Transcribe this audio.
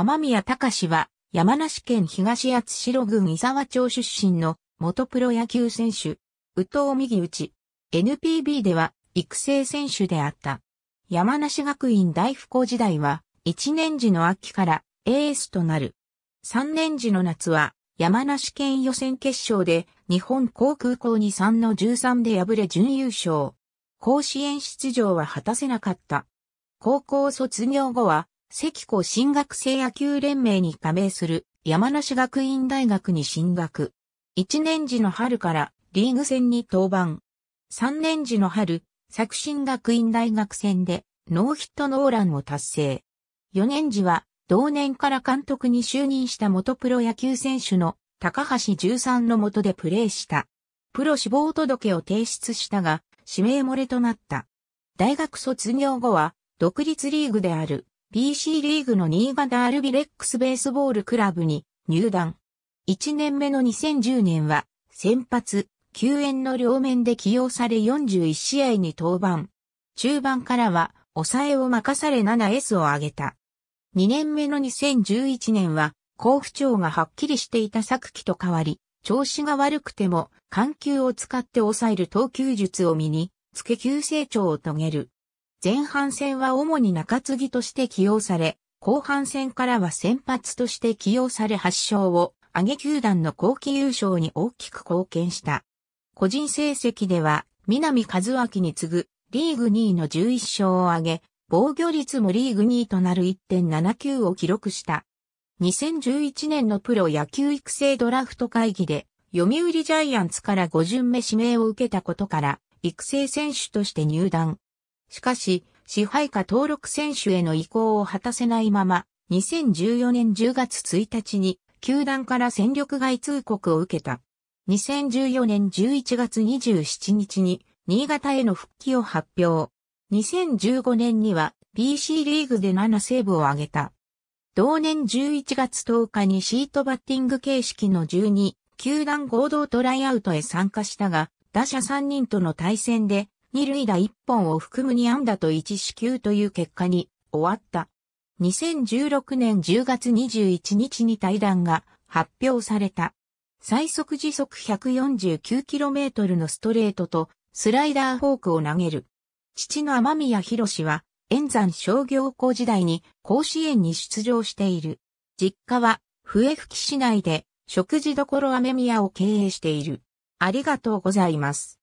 天宮隆は、山梨県東八代郡伊沢町出身の元プロ野球選手、宇藤右内。NPB では育成選手であった。山梨学院大福幸時代は、1年時の秋からエースとなる。3年時の夏は、山梨県予選決勝で日本航空校に3の13で敗れ準優勝。甲子園出場は果たせなかった。高校卒業後は関子新学生野球連盟に加盟する山梨学院大学に進学。1年時の春からリーグ戦に登板。3年時の春、作新学院大学戦でノーヒットノーランを達成。4年時は同年から監督に就任した元プロ野球選手の高橋13の下でプレーした。プロ志望届を提出したが、指名漏れとなった。大学卒業後は、独立リーグである BC リーグの新潟アルビレックスベースボールクラブに入団。1年目の2010年は先発、救援の両面で起用され41試合に登板。中盤からは抑えを任され 7S を上げた。2年目の2011年は甲府調がはっきりしていた昨季と変わり、調子が悪くても緩急を使って抑える投球術を身に、付け急成長を遂げる。前半戦は主に中継ぎとして起用され、後半戦からは先発として起用され8勝を上げ球団の後期優勝に大きく貢献した。個人成績では、南和明に次ぐリーグ2位の11勝を挙げ、防御率もリーグ2位となる1.79を記録した。2011年のプロ野球育成ドラフト会議で、読売ジャイアンツから5巡目指名を受けたことから、育成選手として入団。しかし、支配下登録選手への移行を果たせないまま、2014年10月1日に、球団から戦力外通告を受けた。2014年11月27日に、新潟への復帰を発表。2015年には、BC リーグで7セーブを挙げた。同年11月10日にシートバッティング形式の12、球団合同トライアウトへ参加したが、打者3人との対戦で二塁打一本を含む2安打と1四球という結果に終わった。2016年10月21日に対談が発表された。最速時速 149km のストレートとスライダーフォークを投げる。父の天宮博は、円山商業校時代に甲子園に出場している。実家は笛吹市内で食事処雨宮を経営している。ありがとうございます。